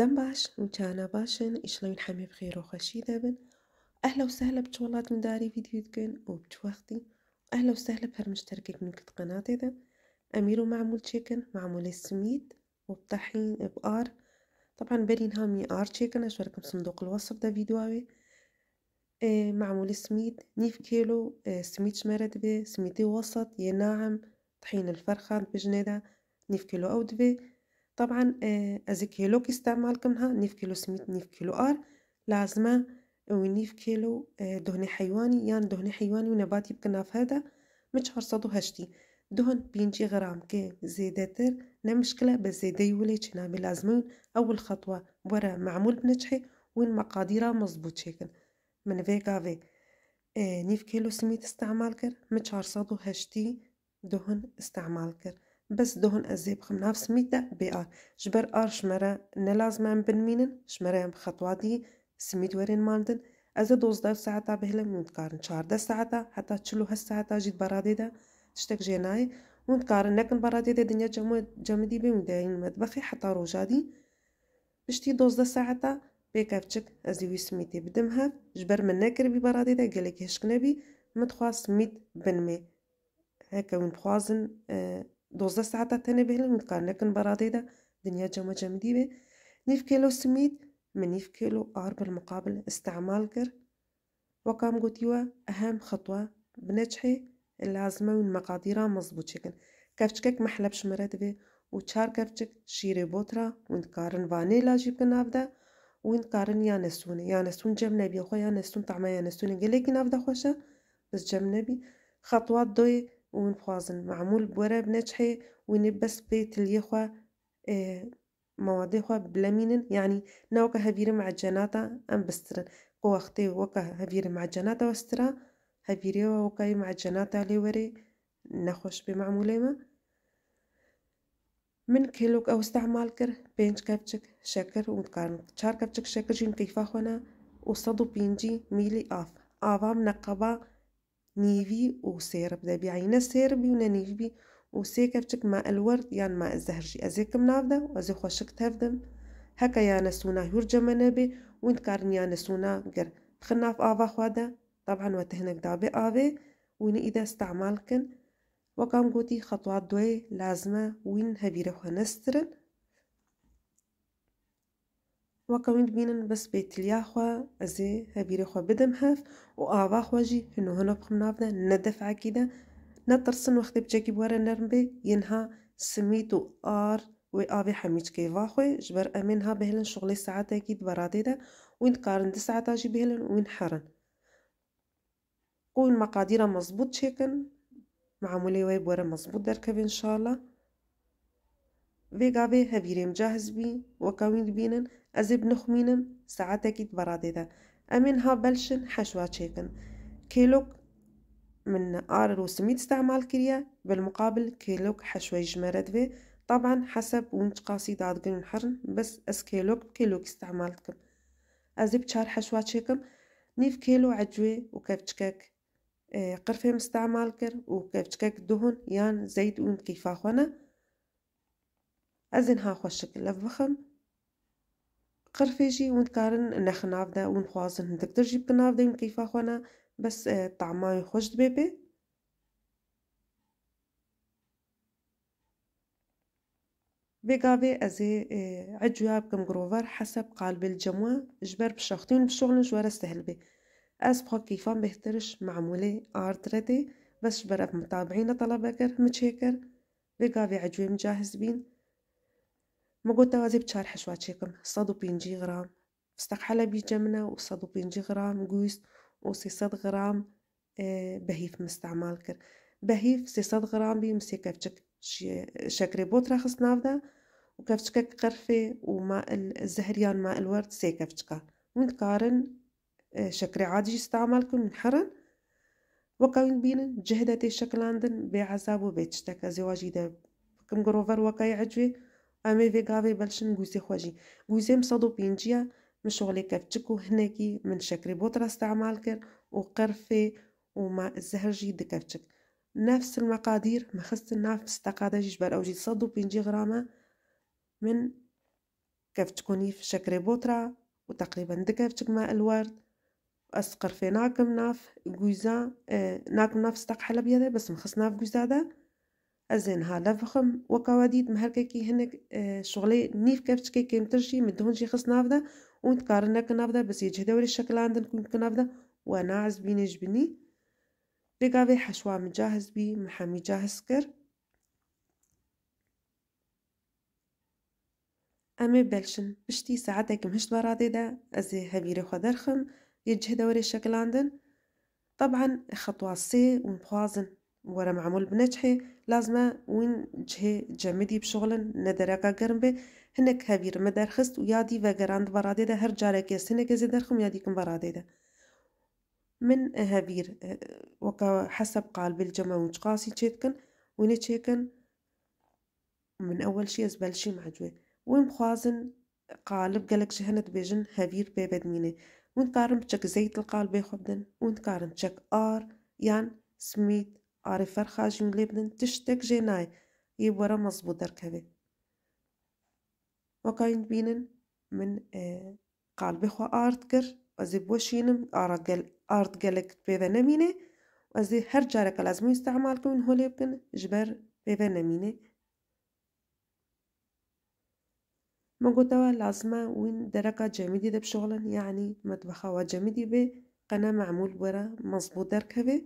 دم باش نتانا باشن إشلاين حمي بخير وخشي دابن أهلا وسهلا بتولات من داري فيديو دكن وبتوختي أهلا وسهلا ببرمج تركيك من كت قناتي دا أميرو معمول تشيكن معمول السميد وبطحين بآر طبعا برين هامي آر تشيكن في صندوق الوصف دا فيديوهاوي آه معمول السميد نيف كيلو آه سميد شمارد بي سميدي وسط يا ناعم طحين الفرخة بجنيدة نيف كيلو أو دبي طبعا آه، ازي كيلو كيستعمل كمها نيف كيلو سميت نيف كيلو ار لازمه ونيف كيلو آه، دهن حيواني يعني دهن حيواني ونباتي بكناف هذا مش هرصدو هشتي دهن بينجي غرام كي زيدتر نا مشكله بس زيدا يولي تنامي لازمين اول خطوه ورا معمول بنجحي وين مقاديره مزبوط شكل من في كافي آه، نيف كيلو سميت استعمال كر مش هرصدو هشتي دهن استعمال كر بس دهن الزيب خمناف سميتا بيئة جبر آر شمرا نلازم عم بنمينن شمرا عم خطواتي سميت ورين مالدن أزا دوز دار ساعتا بهلم ونتقارن شارده ساعتا حتى تشلو هالساعتا جيت برادي دا تشتك جيناي منتقارن لكن برادي دا دنيا جمدي بي مداين مدبخي حتى روجادي بشتي دوزده ساعتا بيكافتشك ازيوي سميتي بدمها جبر من ناكر بي برادي دا قالك هشكنبي متخواس ميت بنمي هكا خوازن آه 12 ساعه تاع تاني بهلا نتقارن لكن براديدا دنيا جما جمديبه نيف كيلو سميد من نيف كيلو آر بالمقابل استعمال كر وكام قوتيوا أهم خطوة بنجحي اللازمة والمقادير مظبوط شكل كفتشكك محلبش مرتبة وشار كفتشك شيري بوترا ونكارن فانيلا جيب نافدا ونكارن يا نسون يا نسون جم نبي خويا يا نسون طعمه يا نسون قليكي نافدا خوشة بس جم نبي خطوات دوي ونفوازن معمول بورا بنجحي ونبس بيت اليخوة آه، مواضيخوا بلمينن يعني ناوكا هبير مع معجناتا أم بستر قوة اختي وكا هبير مع معجناتا وسترا هبيري وكا مع معجناتا لوري نخوش بمعمولي ما من كيلوك أو استعمال كر بينج كابتشك شكر ونقارن شار كابتشك شكر جين كيفا خونا وصدو بينجي ميلي آف آفام نقبا نيفي وسيرب دابي عينا سيرب يونا نيفي وسيكفتك ماء الورد يعني ماء الزهرجي أزيكم نافدا وأزي خوشك تهفدم هكا يا نسونا يرجى منابي وانت كارن يا نسونا قر خنا في آفا خوادا طبعا وتهنك دابي آفي وين إذا استعمالكن وقام قوتي خطوات دوي لازمة وين هبيرو نسترن وقوند بينا بس بیتلیا خوا از هبيري خوا بدم هاف و خواجي خوا جی هنو هنو بخم نافده ندفع كده نترسن وقت بجاكي بواره نرم بي ينها سميت و آر و آبی حمیج واخوه جبر أمينها ها بهلن شغل ساعت اکید براده ده وين قارن دي ساعت اجي بهلن وين حرن قول مقادير مظبوط شكن معمولي واي بورا مظبوط دركب ان شاء الله في قابي هبيري مجهز بي وكاوين بينن a zibnogminem saadakit baradida أمن ها بلشن حشوة شيكن كيلوك من آر وسميد استعمال كريا بالمقابل كيلوك حشوة جمرد في طبعا حسب ونج قاسي دادقن حرن بس اس كيلوك كيلوك استعمالتكم أزيب تشار حشوة شيكم نيف كيلو عجوي وكفتشكك آه، قرفه مستعمال كر وكفتشكك دهن يان زيت ون كيفاخونا أزن ها خوشك لفخم قرفيجي ونكارن نخ نخنافدا ونخوازن هندك درجي بكنافدا ونكيفا خوانا بس طعما يخش بيبي بيقابي أزي آه، عجوها بكم جروفر حسب قالب الجموع جبر بشاختين بشغل جوار سهل بي أز بخو كيفان بهترش معمولة آرت ردي بس جبر أب متابعين طلبة كر متشيكر بيقابي عجوي مجاهز بين توازي mogota تشيكم صادو بينجي غرام فستق حلبي جمنا وصادو بينجي غرام قويس و صد غرام آه، بهيف مستعمال كر بهيف سي صد غرام بي مسيكة بشك شكري بوت راخص نافدا وكفتشكك قرفة وماء الزهريان ماء الورد سي سيكفتشكا من كارن آه، شكري عادي يستعمل يستعملكم من حرن وكاين بين جهدتي شكلاندن بعذاب وبيتشتكى زواجي ده كم جروفر وكاي عجوي في غافي بلش نقوزي خواجي قوزي مصادو بينجيا من شغلي كافتشك وهناكي من شكري بوترا تاع مالكر وقرفي وما الزهرجي دكافتشك نفس المقادير ما خصت نفس تقادا جبال او جي صدو بينجي غرامة من كيف تكوني في شكري بوترا وتقريبا دكافتشك ماء الورد اسقر في ناكم ناف جوزا آه ناكم ناف ستق حلب يدا بس مخص ناف جوزا ده ازين هالا فخم وكواديت كي هنك آه، شغلي نيف كفتشكي كي ترشي مدهون شي خص نافدا ونتكارنا كنافدا بس يجهدوري الشكل عندنا كون كنافدا وانا عز بيني جبني رقابي حشوة مجهز بي محامي جاهز كر امي بلشن بشتي ساعتك مهشت برادي دا ازي هبيري خدرخم يجهدوري الشكل عندن طبعا خطوة سي ونبخوازن ورا معمول بنجحي لازم وين جهه جمدي بشغل ندركا گرم به هنك هبير مدر خست و يادي براده ده هر جارك يسنك زي درخم يادي كم براده ده من هبير وكا حسب قالب الجمع ونجقاسي تشيتكن وين تشيكن من اول شي ازبل شي معجوه وين بخوازن قالب قالك شهنت بيجن هبير بيبد ميني وين قارن بشك زيت القالب يخبدن وين قارن بشك ار يان سميت عارفه خارجين لبنان تشتك جناي يبورا مظبوط ركبه وكاين بينن من آه، قلب خو آرد كر وزي بوشينم آرد قل آرد قلك بيفا نمينه وزي هر جارك لازم يستعمل كون هولي بن جبر بيفا نمينه ما قلتوا لازم وين دركة جامدي ده بشغلا يعني مطبخة وجامدي به قناة معمول برا مظبوط دركبه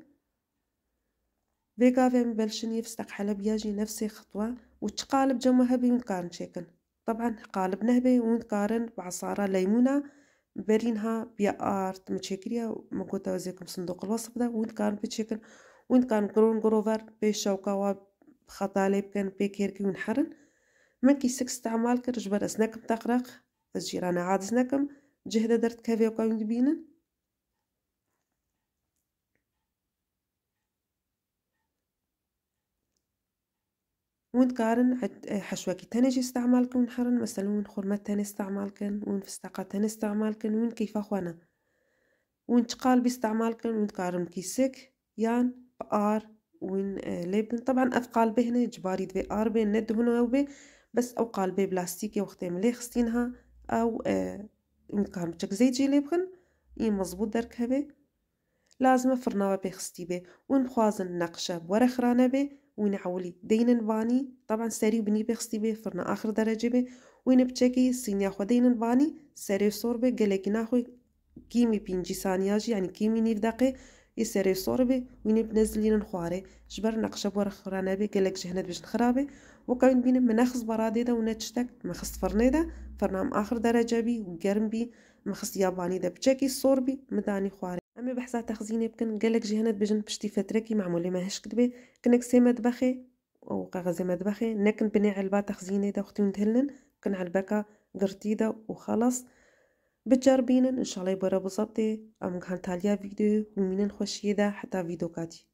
بيكافي بلشني يفسق حلب يجي نفسي خطوة وتقالب جمو بين ونقارن شيكن طبعا قالب نهبي ونقارن بعصارة ليمونة برينها بيا ارت متشكريا مقوتا وزيكم صندوق الوصف ده ونقارن بتشيكن ونقارن قرون قروفر بيشوكاوا وخطا بكن بيكيركي ونحرن من كي سكس استعمال كرجبر اسناكم تقرق الجيران عاد اسناكم جهدة درت كافي وقاوين بينن ونتقارن عد حشوكي تنجي استعمالكن حرن مثلا وين خرمات تاني استعمالكن وين فستقة تاني استعمالكن وين كيف أخوانا وين تقال وين ونتقارن كيسك يان بآر وين آه، ليبن طبعا أثقال بهنا جباري دبي آر بين ند هنا وبي بس أو قال بي بلاستيكي وقت ملي خستينها أو آه، ونتقارن بشك زي جي ليبن إيه مزبوط درك هبه لازم فرناوة بيخستيبة ونخوازن نقشة بورخ رانبة ونعولي دين باني طبعا سري بني بي فرنا آخر درجة بي ونبتشكي سينيا ياخو دين باني سري صوربة قلقي ناخو كيمي بينجي سانياجي يعني كيمي نيف دقي صور بي وين بنزلين نخواري جبر نقشة بورخ رانبي قالك جهنت باش نخرابي وكاين بين مناخص برادي ده ونتشتك مخص فرنيدا فرنام آخر درجة بي وقرم بي مخص ياباني ده بتشكي بي مداني خواري اما بحصة تخزيني بكن قالك جهنت بجن بشتي معمول ما ماهش كتبه كنك سي دبخي او قغزة مدبخي نكن بني علبة تخزيني دا اختي نتهلن كن علبكا قرتيدة وخلاص بتجربينن ان شاء الله يبرا بظبطي ام كان تاليا فيديو ومنن خوشيه دا حتى فيديو كاتي